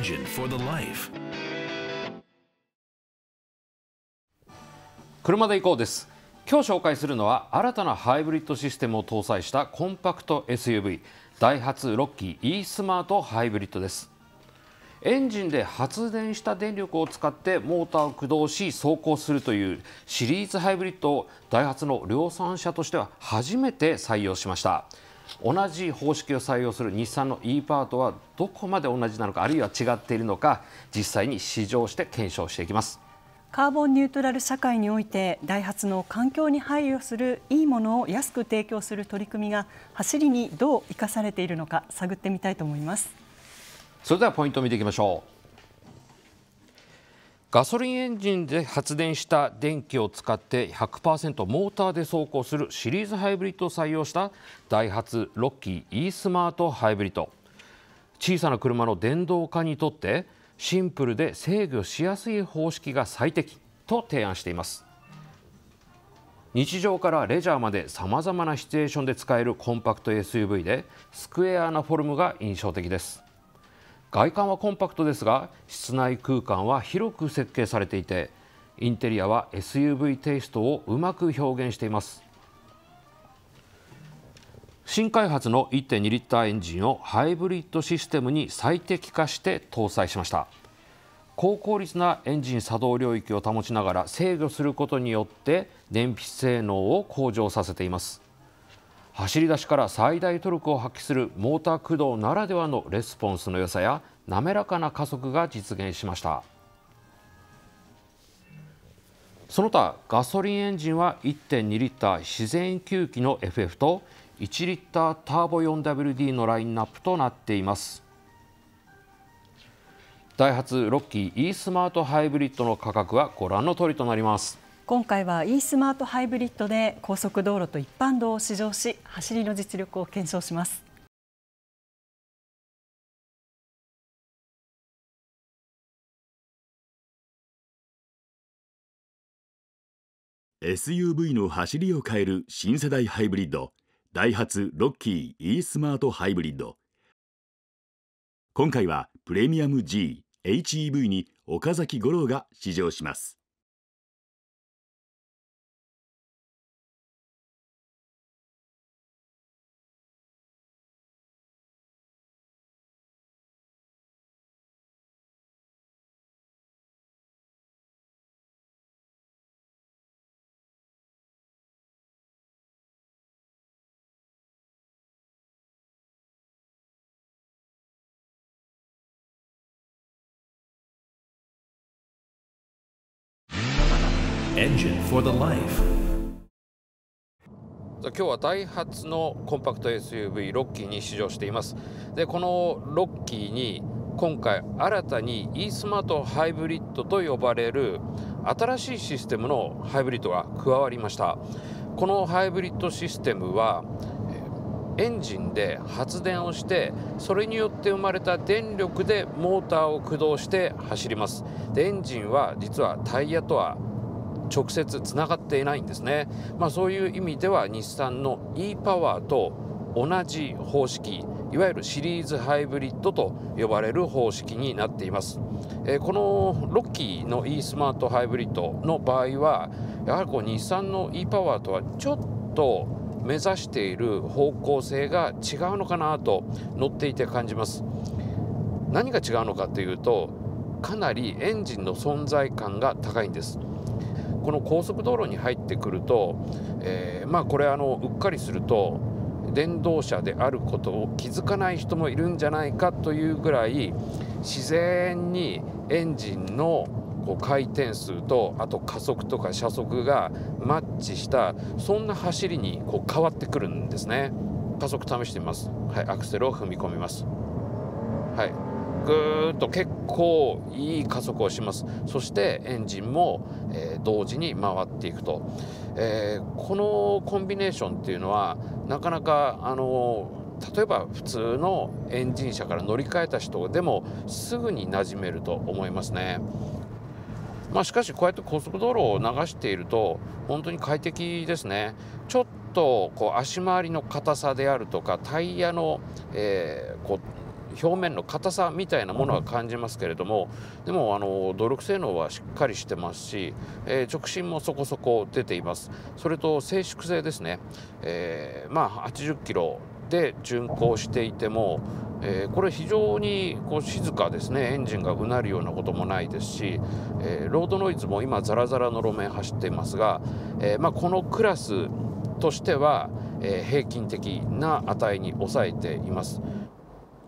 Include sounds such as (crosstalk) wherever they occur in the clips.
engine for the life. 車で行こうです。今日紹介するのは新たなハイブリッドシステムを搭載したコンパクト SUV ダイハツロッキー e スマートハイブリッドですエンジンで発電した電力を使ってモーターを駆動し走行するというシリーズハイブリッドをダイハツの量産車としては初めて採用しました同じ方式を採用する日産の e パートはどこまで同じなのかあるいは違っているのか実際に試乗して検証していきます。カーボンニュートラル社会においてダイハツの環境に配慮するいいものを安く提供する取り組みが走りにどう生かされているのか探ってみたいと思いますそれではポイントを見ていきましょうガソリンエンジンで発電した電気を使って100%モーターで走行するシリーズハイブリッドを採用したダイハツロッキー e スマートハイブリッド小さな車の電動化にとってシンプルで制御しやすい方式が最適と提案しています日常からレジャーまでさまざまなシチュエーションで使えるコンパクト SUV でスクエアなフォルムが印象的です外観はコンパクトですが室内空間は広く設計されていてインテリアは SUV テイストをうまく表現しています新開発の1.2リッターエンジンをハイブリッドシステムに最適化して搭載しました高効率なエンジン作動領域を保ちながら制御することによって燃費性能を向上させています走り出しから最大トルクを発揮するモーター駆動ならではのレスポンスの良さや滑らかな加速が実現しましたその他ガソリンエンジンは1.2リッター自然吸気の FF と1リッターターボ 4WD のラインナップとなっていますダイハツロッキー e スマートハイブリッドの価格はご覧の通りとなります今回は e スマートハイブリッドで高速道路と一般道を試乗し走りの実力を検証します SUV の走りを変える新世代ハイブリッドダイハツロッキー e スマートハイブリッド今回はプレミアム G HEV に岡崎五郎が試乗します e n g for the life. 今日はダイハツのコンパクト SUV ロッキーに試乗していますでこのロッキーに今回新たに e スマートハイブリッドと呼ばれる新しいシステムのハイブリッドが加わりましたこのハイブリッドシステムはエンジンで発電をしてそれによって生まれた電力でモーターを駆動して走りますでエンジンは実はタイヤとは直接つながっていないんですね、まあ、そういう意味では日産の e パワーと同じ方式いわゆるシリーズハイブリッドと呼ばれる方式になっています、えー、このロッキーの e スマートハイブリッドの場合はやはりこう日産の e パワーとはちょっと目指している方向性が違うのかなと乗っていて感じます何が違うのかというとかなりエンジンの存在感が高いんですこの高速道路に入ってくると、えー、まあこれあのうっかりすると電動車であることを気づかない人もいるんじゃないかというぐらい自然にエンジンのこう回転数とあと加速とか車速がマッチしたそんな走りにこう変わってくるんですね加速試してみますはいアクセルを踏み込みますはいぐーっと結構いい加速をしますそしてエンジンも、えー、同時に回っていくと、えー、このコンビネーションっていうのはなかなかあの例えば普通のエンジン車から乗り換えた人でもすぐに馴染めると思いますね。まあ、しかしこうやって高速道路を流していると本当に快適ですねちょっとこう足回りの硬さであるとかタイヤの、えー、こ表面の硬さみたいなものは感じますけれどもでもあの努力性能はしっかりしてますし、えー、直進もそこそこ出ていますそれと静粛性ですね、えー、まあ80キロで巡航していても、えー、これ非常にこう静かですねエンジンがうなるようなこともないですし、えー、ロードノイズも今ザラザラの路面走っていますが、えー、まあ、このクラスとしては、え平均的な値に抑えています。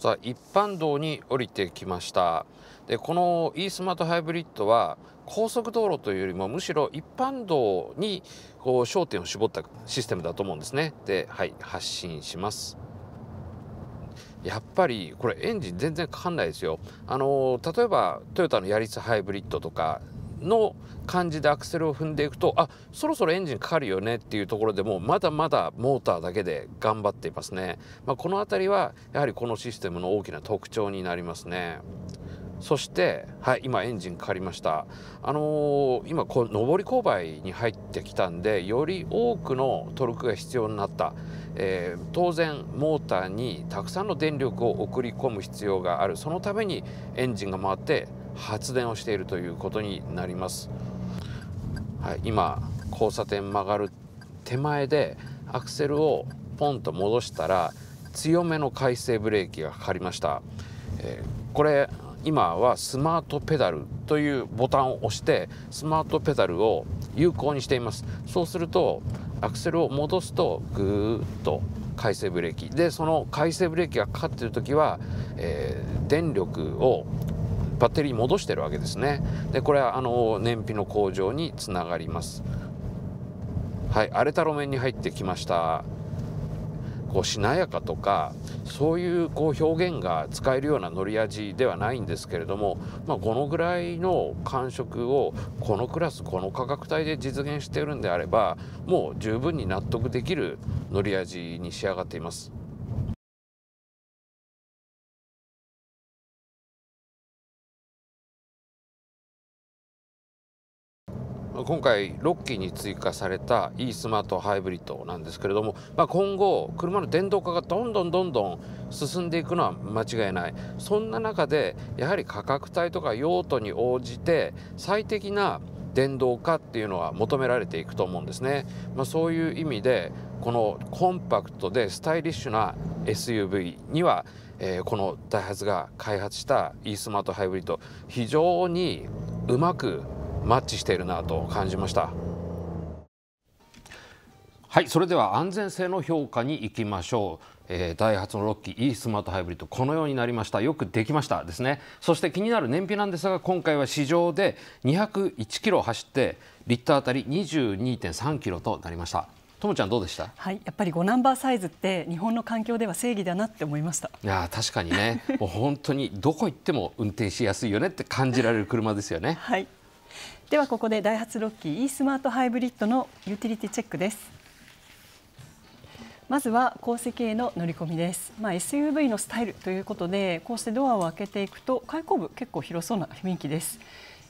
さあ一般道に降りてきましたでこの e スマートハイブリッドは高速道路というよりもむしろ一般道にこう焦点を絞ったシステムだと思うんですねではい発信しますやっぱりこれエンジン全然かかんないですよあの例えばトヨタのヤリスハイブリッドとかの感じでアクセルを踏んでいくとあそろそろエンジンかかるよねっていうところでもまだまだモーターだけで頑張っていますね、まあ、この辺りはやはりこのシステムの大きな特徴になりますねそして、はい、今エンジンかかりました。あのー、今こう、上り勾配に入ってきたんで、より多くのトルクが必要になった。えー、当然、モーターにたくさんの電力を送り込む必要がある。そのためにエンジンが回って、発電をしているということになります、はい、今交差点曲がる手前でアクセルをポンと戻したら強めの回生ブレーキがかかりました、えー、これ今はスマートペダルというボタンを押してスマートペダルを有効にしていますそうするとアクセルを戻すとぐーっと回生ブレーキでその回生ブレーキがかかっている時は、えー、電力をバッテリー戻してるわけですねでこれはあの燃費の向上につながりますはい荒れた路面に入ってきましたこうしなやかとかそういうこう表現が使えるような乗り味ではないんですけれども、まあ、このぐらいの感触をこのクラスこの価格帯で実現しているんであればもう十分に納得できる乗り味に仕上がっています。今回6機に追加された e スマートハイブリッドなんですけれども、まあ、今後車の電動化がどんどんどんどん進んでいくのは間違いないそんな中でやはり価格帯とか用途に応じて最適な電動化っていうのは求められていくと思うんですね、まあ、そういう意味でこのコンパクトでスタイリッシュな SUV には、えこのダイハツが開発した e スマートハイブリッド非常にうまくマッチしているなと感じました。はいそれでは安全性の評価に行きましょう、えダイハツのロッ6機 e スマートハイブリッドこのようになりましたよくできましたですねそして気になる燃費なんですが今回は市場で201キロ走ってリッター当たり22.3キロとなりましたともちゃんどうでしたはいやっぱり5ナンバーサイズって日本の環境では正義だなって思いましたいや確かにねもう本当にどこ行っても運転しやすいよねって感じられる車ですよね (laughs) はいではここでダイハツロッキー e スマートハイブリッドのユーティリティチェックですまずは後席への乗り込みです、まあ、SUV のスタイルということでこうしてドアを開けていくと開口部結構広そうな雰囲気です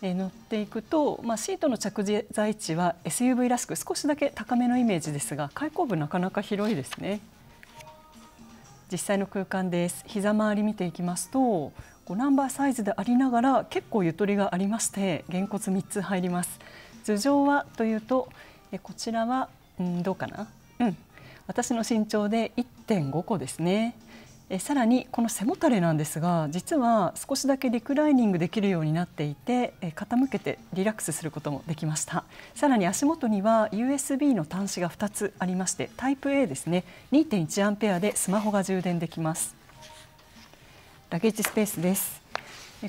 え乗っていくと、まあ、シートの着座位置は SUV らしく少しだけ高めのイメージですが開口部なかなか広いですね実際の空間です膝周り見ていきますとこナンバーサイズでありながら結構ゆとりがありましてげんこつ3つ入ります頭上はというとえこちらはんどうかなうん私の身長で1.5個ですねえさらにこの背もたれなんですが実は少しだけリクライニングできるようになっていて、え傾けてリラックスすることもできましたさらに足元には USB の端子が2つありましてタイプ A ですね2.1アンペアでスマホが充電できますラゲージスペースです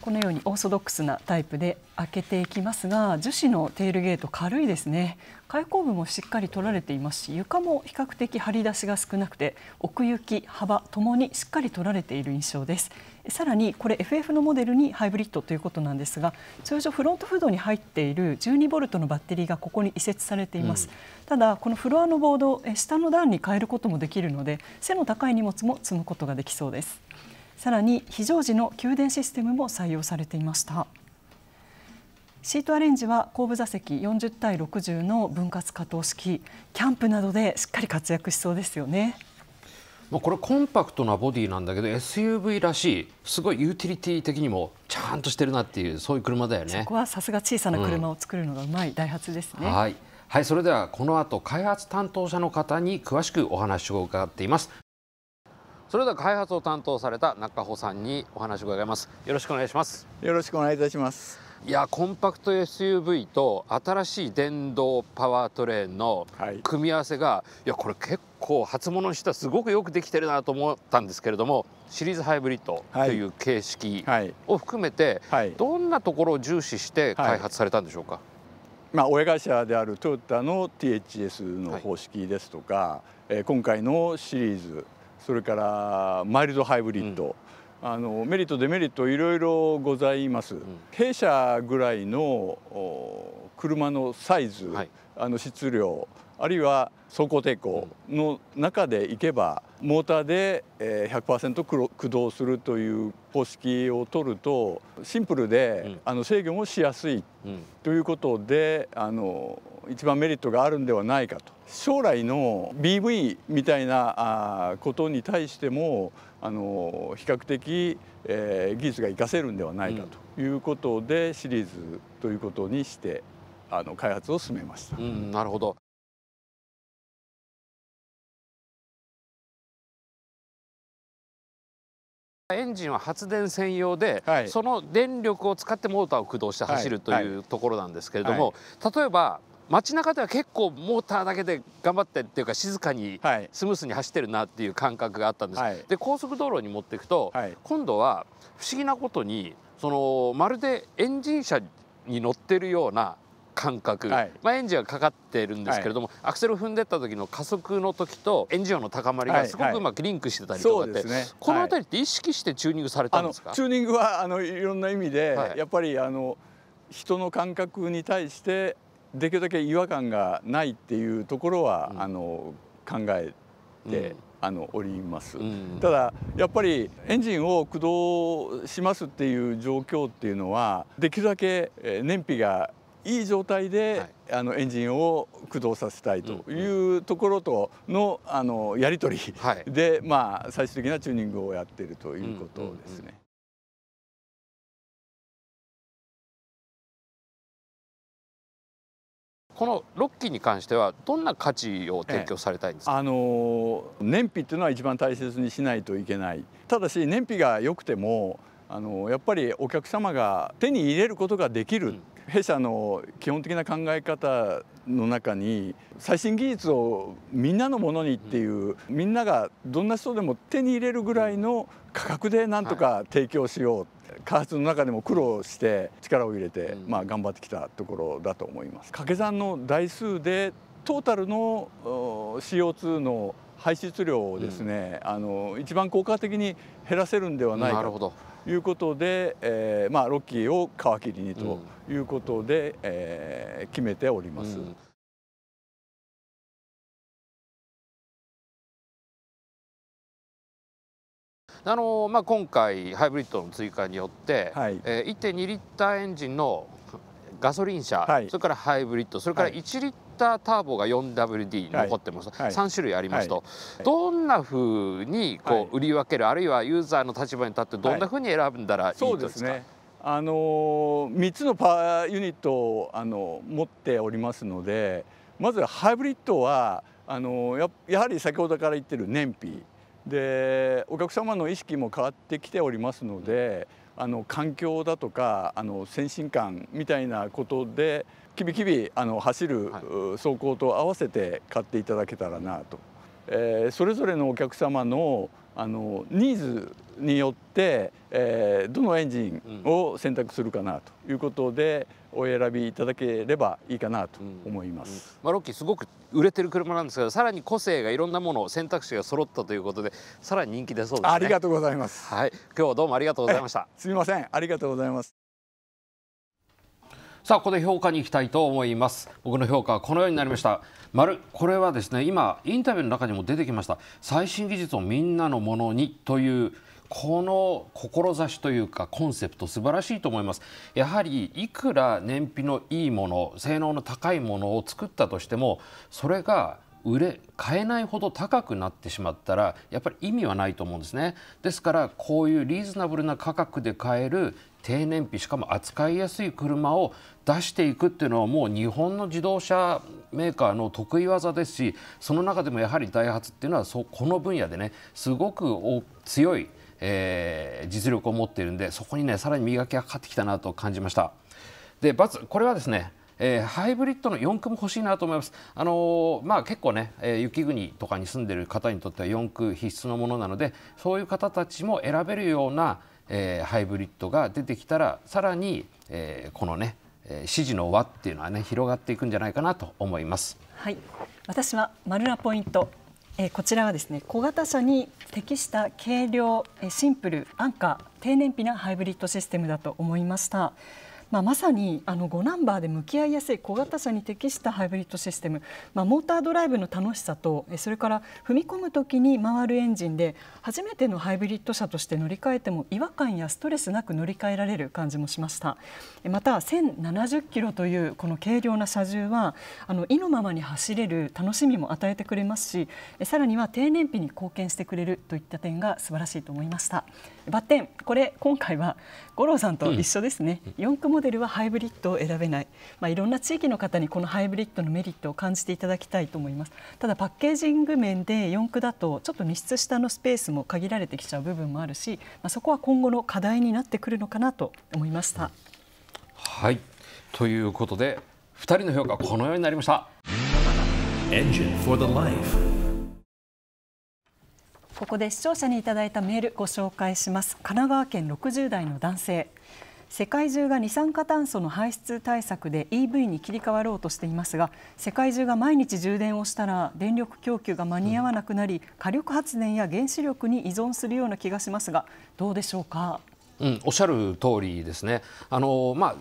このようにオーソドックスなタイプで開けていきますが樹脂のテールゲート軽いですね開口部もしっかり取られていますし床も比較的張り出しが少なくて奥行き幅ともにしっかり取られている印象ですさらにこれ FF のモデルにハイブリッドということなんですが通常フロントフードに入っている 12V のバッテリーがここに移設されています、うん、ただこのフロアのボード下の段に変えることもできるので背の高い荷物も積むことができそうですさらに非常時の給電システムも採用されていましたシートアレンジは後部座席40対60の分割可動式キャンプなどでしっかり活躍しそうですよねまあこれコンパクトなボディなんだけど SUV らしいすごいユーティリティ的にもちゃんとしてるなっていうそういう車だよねそこはさすが小さな車を作るのがうまい、ダイハツですねはい、はい、それではこの後開発担当者の方に詳しくお話を伺っていますそれでは開発を担当された中穂さんにお話を伺いますよろしくお願いしますよろしくお願いいたしますいやコンパクト SUV と新しい電動パワートレーンの組み合わせが、はい、いやこれ結構初物にしたはすごくよくできてるなと思ったんですけれどもシリーズハイブリッドという形式を含めて、はいはい、どんなところを重視して開発されたんでしょうか、まあ、親会社であるトヨタの THS の方式ですとか、はい、今回のシリーズそれからマイルドハイブリッド、うん、あのメリットデメリットいろいろございます、うん、弊社ぐらいの車のサイズ、はい、あの質量あるいは走行抵抗の中でいけば、うん、モーターで100%駆動するという方式を取るとシンプルで、あの制御もしやすいということであの一番メリットがあるんではないかと将来の BV みたいなことに対してもあの比較的、えー、技術が活かせるんではないかということで、うん、シリーズということにしてあの開発を進めました。うん、なるほどエンジンは発電専用で、はい、その電力を使ってモーターを駆動して走るというところなんですけれども、はいはい、例えば街中では結構モーターだけで頑張ってっていうか静かにスムースに走ってるなっていう感覚があったんです、はい、で高速道路に持っていくと、はい、今度は不思議なことにそのまるでエンジン車に乗ってるような感覚、はい、まあ、エンジンはかかってるんですけれども、はい、アクセル踏んでった時の加速の時とエンジン音の高まりがすごくうまくリンクしてたりとかって、はいね、この辺りって意識してチューニングされたんですかチューニングはあのいろんな意味で、やっぱりあの人の感覚に対してできるだけ違和感がないっていうところは、あの考えて、あのおります、ただやっぱりエンジンを駆動しますっていう状況っていうのはできるだけ燃費がいい状態で、はい、あのエンジンを駆動させたいというところとのあのやり取りで、はい、まあ、最終的なチューニングをやってるということですね。この6機に関してはどんな価値を提供されたいんですか、あの燃費っていうのは一番大切にしないといけないただし燃費が良くてもあのやっぱりお客様が手に入れることができる、うん、弊社の基本的な考え方の中に最新技術をみんなのものにっていう、うん、みんながどんな人でも手に入れるぐらいの価格でなんとか提供しよう、はい開発の中でも苦労して力を入れて、まあ、頑張ってきたところだと思います。掛け算の台数でトータルの CO2 の排出量をですね、うん、あの一番効果的に減らせるんではないかということで、えー、まあ、ロッキーを皮切りにということで、うん、えー、決めております。うんあのまあ、今回ハイブリッドの追加によって、はい、えー、1.2リッターエンジンのガソリン車、はい、それからハイブリッドそれから1リッターターボが 4WD 残ってます、はい、3種類ありますと、はい、どんなふうにこう売り分ける、あるいはユーザーの立場に立ってどんなふうに選んだらいいですか、そうですねあのー、3つのパワーユニットを、あのー、持っておりますのでまずハイブリッドはあのー、ややはり先ほどから言ってる燃費でお客様の意識も変わってきておりますので、あの環境だとかあの先進感みたいなことできびきびあの走る走行と合わせて買っていただけたらなと、えー、それぞれのお客様のあのニーズによって、えー、どのエンジンを選択するかなということで、お選びいただければいいかなと思います、うんうん、まあ、ロッキーすごく売れてる車なんですけどさらに個性がいろんなものを選択肢が揃ったということでさらに人気出そうですねありがとうございますはい今日はどうもありがとうございましたすみませんありがとうございますさあここで評価に行きたいと思います僕の評価はこのようになりました丸これはですね今インタビューの中にも出てきました最新技術をみんなのものにというこの志というかコンセプト素晴らしいと思いますやはりいくら燃費のいいもの性能の高いものを作ったとしてもそれが売れ買えないほど高くなってしまったらやっぱり意味はないと思うんですねですからこういうリーズナブルな価格で買える低燃費しかも扱いやすい車を出していくっていうのはもう日本の自動車メーカーの得意技ですしその中でもやはりダイハツっていうのはそこの分野でねすごく強い、えー、実力を持っているんでそこにねさらに磨きがかかってきたなと感じました。でバツこれはですねえー、ハイブリッドの四駆も欲しいなと思います。あのー、まあ、結構ね、えー、雪国とかに住んでる方にとっては4駆必須のものなのでそういう方たちも選べるような、えー、ハイブリッドが出てきたらさらに、えー、このね支持の輪っていうのはね広がっていくんじゃないかなと思います。はい、私はマルラポイント。えー、こちらはですね小型車に適した軽量、えー、シンプル安価低燃費なハイブリッドシステムだと思いました。まあ、まさにあの5ナンバーで向き合いやすい小型車に適したハイブリッドシステム、まあ、モータードライブの楽しさとそれから踏み込む時に回るエンジンで初めてのハイブリッド車として乗り換えても違和感やストレスなく乗り換えられる感じもしましたまた1070キロというこの軽量な車重はあの意のままに走れる楽しみも与えてくれますしさらには低燃費に貢献してくれるといった点が素晴らしいと思いましたバッテンこれ今回は五郎さんと一緒ですね、うん、4区デルはハイブリッドを選べない、まあ、いろんな地域の方にこのハイブリッドのメリットを感じていただきたいと思いますただパッケージング面で四駆だとちょっと密室下のスペースも限られてきちゃう部分もあるし、まあ、そこは今後の課題になってくるのかなと思いました。はいということで2人の評価このようになりました。ここで視聴者にいただいたメールご紹介します神奈川県60代の男性世界中が二酸化炭素の排出対策で EV に切り替わろうとしていますが世界中が毎日充電をしたら電力供給が間に合わなくなり、火力発電や原子力に依存するような気がしますがどうでしょうか。うん、おっしゃる通りですね。あのまあ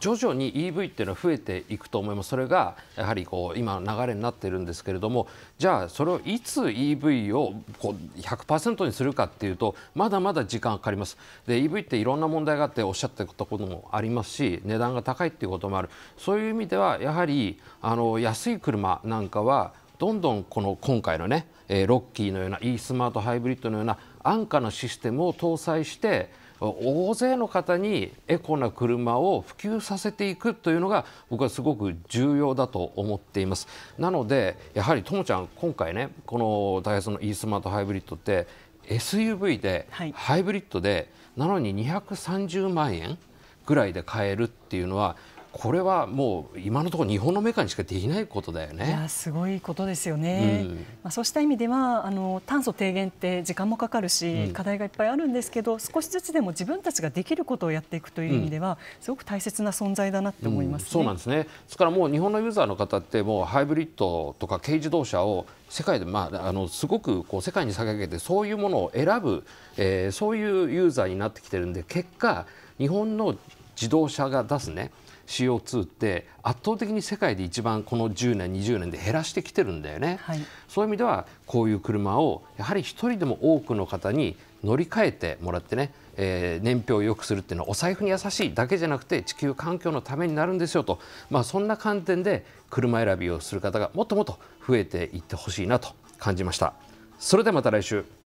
徐々に EV っていうのは増えていくと思いますそれがやはりこう今流れになっているんですけれどもじゃあそれをいつ EV をこう100%にするかっていうとまだまだ時間かかりますで EV っていろんな問題があっておっしゃってたこともありますし値段が高いっていうこともあるそういう意味ではやはりあの安い車なんかはどんどんこの今回のねロッキーのような e スマートハイブリッドのような安価なシステムを搭載して大勢の方にエコな車を普及させていくというのが僕はすごく重要だと思っていますなのでやはりともちゃん今回ねこのダイハツの e スマートハイブリッドって SUV で、ハイブリッドでなのに230万円ぐらいで買えるっていうのはこれはもう今のところ日本のメーカーにしかできないことだよね。いやすごいことですよね。うん、まあそうした意味ではあの炭素低減って時間もかかるし、うん、課題がいっぱいあるんですけど少しずつでも自分たちができることをやっていくという意味では、うん、すごく大切な存在だなって思います、ね、そうなんですね。ですからもう日本のユーザーの方ってもうハイブリッドとか軽自動車を世界で、まあ、あのすごくこう世界に先駆けてそういうものを選ぶ、えー、そういうユーザーになってきてるんで結果日本の自動車が出すね CO2 って圧倒的に世界で一番この10年20年で減らしてきてるんだよね、はい、そういう意味ではこういう車をやはり一人でも多くの方に乗り換えてもらってね、えー、燃費を良くするっていうのはお財布に優しいだけじゃなくて地球環境のためになるんですよと、まあ、そんな観点で車選びをする方がもっともっと増えていってほしいなと感じました。それではまた来週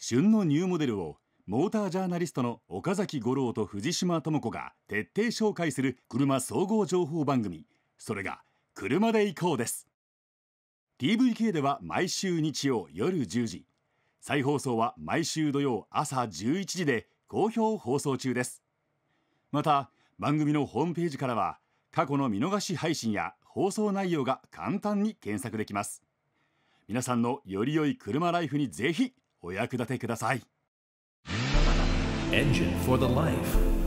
旬のニューモデルをモータージャーナリストの岡崎五郎と藤島智子が徹底紹介する車総合情報番組それが「車で行こう」です TVK では毎週日曜夜10時再放送は毎週土曜朝11時で好評放送中ですまた番組のホームページからは過去の見逃し配信や放送内容が簡単に検索できます皆さんのより良い車ライフにぜひお役立てください。Engine for the life.